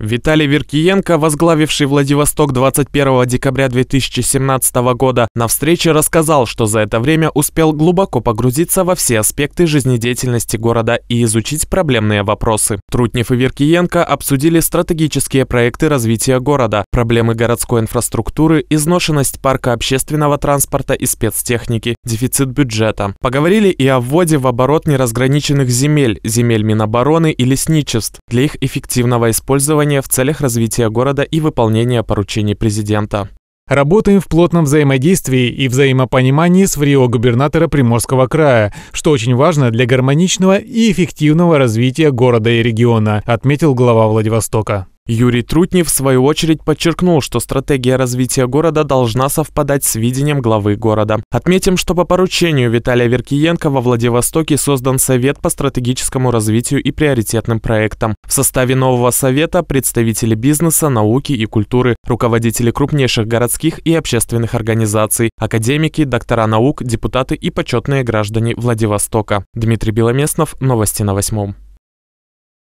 Виталий Веркиенко, возглавивший Владивосток 21 декабря 2017 года, на встрече рассказал, что за это время успел глубоко погрузиться во все аспекты жизнедеятельности города и изучить проблемные вопросы. Трутнев и Веркиенко обсудили стратегические проекты развития города, проблемы городской инфраструктуры, изношенность парка общественного транспорта и спецтехники, дефицит бюджета. Поговорили и о вводе в оборот неразграниченных земель, земель Минобороны и лесничеств для их эффективного использования планирования в целях развития города и выполнения поручений президента. Работаем в плотном взаимодействии и взаимопонимании с врио губернатора Приморского края, что очень важно для гармоничного и эффективного развития города и региона, отметил глава Владивостока. Юрий Трутнев в свою очередь подчеркнул, что стратегия развития города должна совпадать с видением главы города. Отметим, что по поручению Виталия Веркиенко во Владивостоке создан Совет по стратегическому развитию и приоритетным проектам. В составе нового совета представители бизнеса, науки и культуры, руководители крупнейших городских и общественных организаций, академики, доктора наук, депутаты и почетные граждане Владивостока. Дмитрий Беломестнов, новости на восьмом.